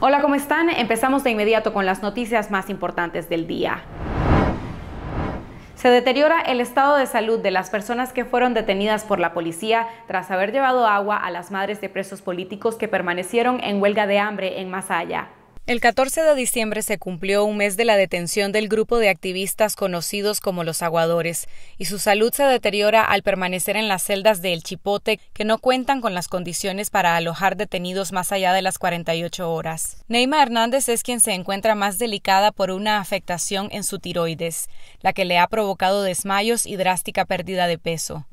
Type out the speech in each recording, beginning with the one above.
Hola, ¿cómo están? Empezamos de inmediato con las noticias más importantes del día. Se deteriora el estado de salud de las personas que fueron detenidas por la policía tras haber llevado agua a las madres de presos políticos que permanecieron en huelga de hambre en Masaya. El 14 de diciembre se cumplió un mes de la detención del grupo de activistas conocidos como los aguadores, y su salud se deteriora al permanecer en las celdas de El Chipote, que no cuentan con las condiciones para alojar detenidos más allá de las 48 horas. Neima Hernández es quien se encuentra más delicada por una afectación en su tiroides, la que le ha provocado desmayos y drástica pérdida de peso.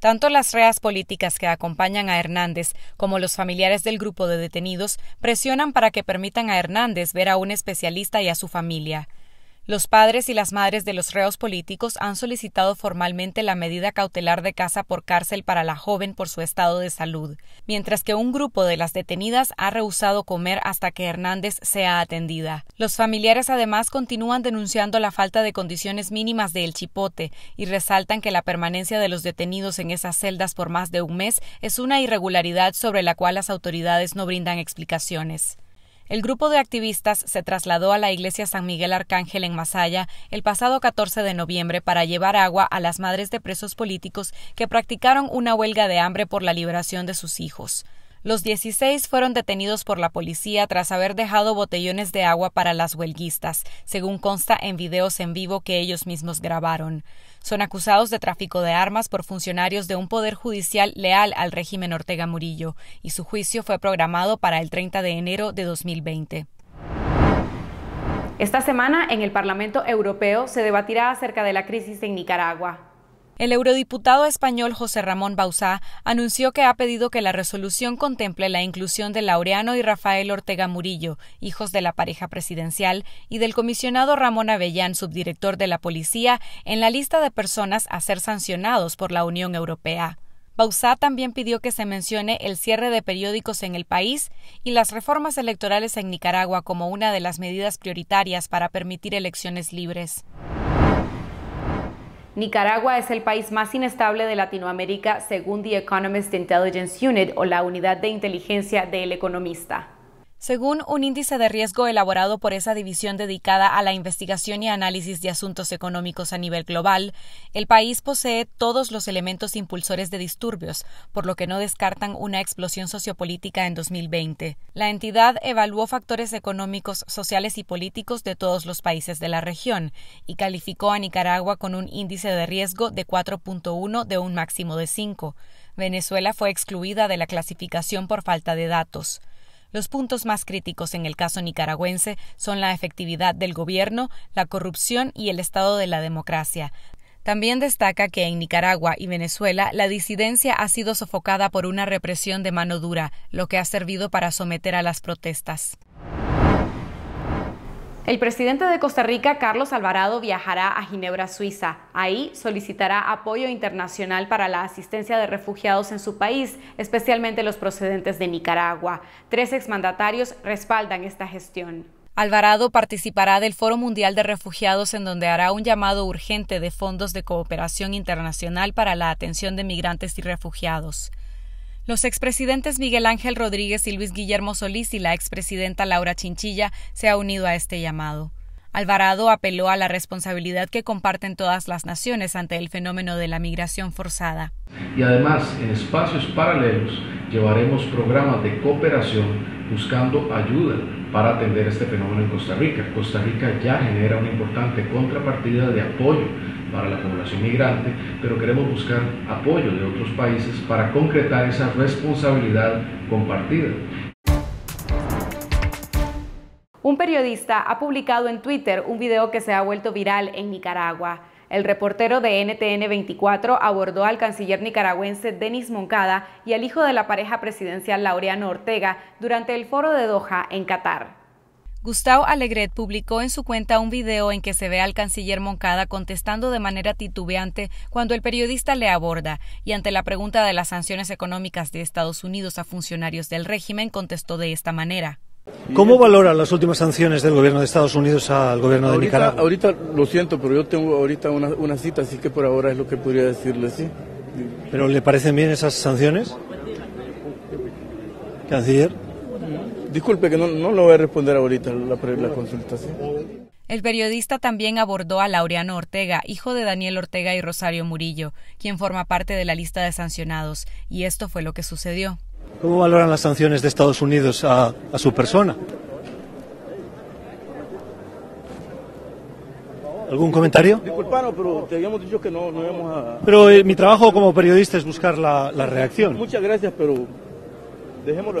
Tanto las reas políticas que acompañan a Hernández como los familiares del grupo de detenidos presionan para que permitan a Hernández ver a un especialista y a su familia. Los padres y las madres de los reos políticos han solicitado formalmente la medida cautelar de casa por cárcel para la joven por su estado de salud, mientras que un grupo de las detenidas ha rehusado comer hasta que Hernández sea atendida. Los familiares además continúan denunciando la falta de condiciones mínimas de El Chipote y resaltan que la permanencia de los detenidos en esas celdas por más de un mes es una irregularidad sobre la cual las autoridades no brindan explicaciones. El grupo de activistas se trasladó a la iglesia San Miguel Arcángel en Masaya el pasado 14 de noviembre para llevar agua a las madres de presos políticos que practicaron una huelga de hambre por la liberación de sus hijos. Los 16 fueron detenidos por la policía tras haber dejado botellones de agua para las huelguistas, según consta en videos en vivo que ellos mismos grabaron. Son acusados de tráfico de armas por funcionarios de un poder judicial leal al régimen Ortega Murillo, y su juicio fue programado para el 30 de enero de 2020. Esta semana en el Parlamento Europeo se debatirá acerca de la crisis en Nicaragua. El eurodiputado español José Ramón Bauzá anunció que ha pedido que la resolución contemple la inclusión de Laureano y Rafael Ortega Murillo, hijos de la pareja presidencial, y del comisionado Ramón Avellán, subdirector de la policía, en la lista de personas a ser sancionados por la Unión Europea. Bauzá también pidió que se mencione el cierre de periódicos en el país y las reformas electorales en Nicaragua como una de las medidas prioritarias para permitir elecciones libres. Nicaragua es el país más inestable de Latinoamérica según The Economist Intelligence Unit o la Unidad de Inteligencia del Economista. Según un índice de riesgo elaborado por esa división dedicada a la investigación y análisis de asuntos económicos a nivel global, el país posee todos los elementos impulsores de disturbios, por lo que no descartan una explosión sociopolítica en 2020. La entidad evaluó factores económicos, sociales y políticos de todos los países de la región y calificó a Nicaragua con un índice de riesgo de 4.1 de un máximo de 5. Venezuela fue excluida de la clasificación por falta de datos. Los puntos más críticos en el caso nicaragüense son la efectividad del gobierno, la corrupción y el estado de la democracia. También destaca que en Nicaragua y Venezuela la disidencia ha sido sofocada por una represión de mano dura, lo que ha servido para someter a las protestas. El presidente de Costa Rica, Carlos Alvarado, viajará a Ginebra, Suiza. Ahí solicitará apoyo internacional para la asistencia de refugiados en su país, especialmente los procedentes de Nicaragua. Tres exmandatarios respaldan esta gestión. Alvarado participará del Foro Mundial de Refugiados en donde hará un llamado urgente de fondos de cooperación internacional para la atención de migrantes y refugiados. Los expresidentes Miguel Ángel Rodríguez y Luis Guillermo Solís y la expresidenta Laura Chinchilla se han unido a este llamado. Alvarado apeló a la responsabilidad que comparten todas las naciones ante el fenómeno de la migración forzada. Y además, en espacios paralelos, llevaremos programas de cooperación buscando ayuda para atender este fenómeno en Costa Rica. Costa Rica ya genera una importante contrapartida de apoyo para la población migrante, pero queremos buscar apoyo de otros países para concretar esa responsabilidad compartida. Un periodista ha publicado en Twitter un video que se ha vuelto viral en Nicaragua. El reportero de NTN 24 abordó al canciller nicaragüense Denis Moncada y al hijo de la pareja presidencial Laureano Ortega durante el foro de Doha en Qatar. Gustavo Alegret publicó en su cuenta un video en que se ve al canciller Moncada contestando de manera titubeante cuando el periodista le aborda y ante la pregunta de las sanciones económicas de Estados Unidos a funcionarios del régimen contestó de esta manera. ¿Cómo valora las últimas sanciones del gobierno de Estados Unidos al gobierno de Nicaragua? Ahorita lo siento, pero yo tengo ahorita una, una cita, así que por ahora es lo que podría decirle, sí. ¿Pero le parecen bien esas sanciones? Canciller. Disculpe que no, no lo voy a responder ahorita la, la consultación. El periodista también abordó a Laureano Ortega, hijo de Daniel Ortega y Rosario Murillo, quien forma parte de la lista de sancionados, y esto fue lo que sucedió. ¿Cómo valoran las sanciones de Estados Unidos a, su persona? ¿Algún comentario? Disculpanos, pero te habíamos dicho que no, no íbamos a... Pero eh, mi trabajo como periodista es buscar la, la reacción. Muchas gracias, pero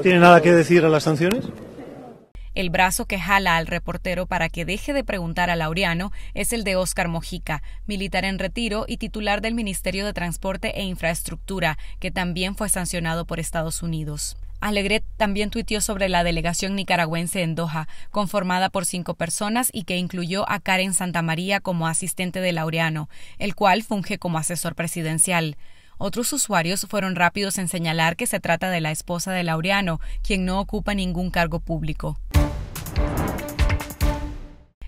¿Tiene nada que decir a las sanciones? El brazo que jala al reportero para que deje de preguntar a Laureano es el de Óscar Mojica, militar en retiro y titular del Ministerio de Transporte e Infraestructura, que también fue sancionado por Estados Unidos. Alegret también tuiteó sobre la delegación nicaragüense en Doha, conformada por cinco personas y que incluyó a Karen Santamaría como asistente de Laureano, el cual funge como asesor presidencial. Otros usuarios fueron rápidos en señalar que se trata de la esposa de Laureano, quien no ocupa ningún cargo público.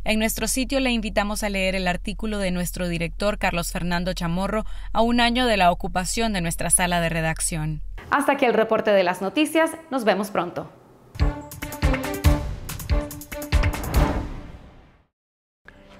En nuestro sitio le invitamos a leer el artículo de nuestro director Carlos Fernando Chamorro a un año de la ocupación de nuestra sala de redacción. Hasta aquí el reporte de las noticias. Nos vemos pronto.